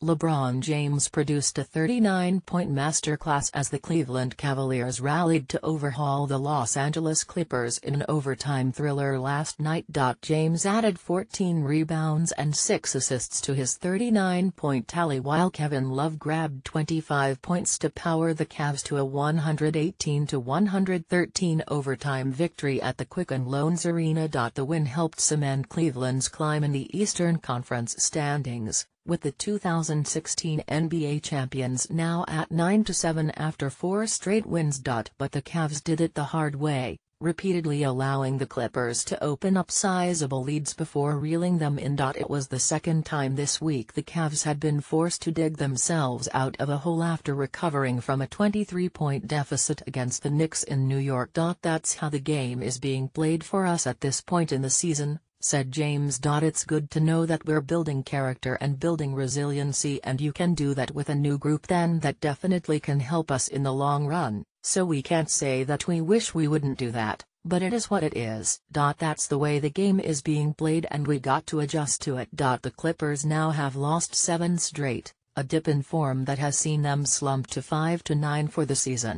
LeBron James produced a 39-point masterclass as the Cleveland Cavaliers rallied to overhaul the Los Angeles Clippers in an overtime thriller last night. James added 14 rebounds and 6 assists to his 39-point tally while Kevin Love grabbed 25 points to power the Cavs to a 118-113 overtime victory at the Quicken Loans Arena. The win helped cement Cleveland's climb in the Eastern Conference standings with the 2016 NBA champions now at 9-7 after four straight wins. But the Cavs did it the hard way, repeatedly allowing the Clippers to open up sizable leads before reeling them in. It was the second time this week the Cavs had been forced to dig themselves out of a hole after recovering from a 23-point deficit against the Knicks in New York. That's how the game is being played for us at this point in the season, said James. It's good to know that we're building character and building resiliency and you can do that with a new group then that definitely can help us in the long run, so we can't say that we wish we wouldn't do that, but it is what it is. That's the way the game is being played and we got to adjust to it. The Clippers now have lost seven straight, a dip in form that has seen them slump to 5-9 for the season.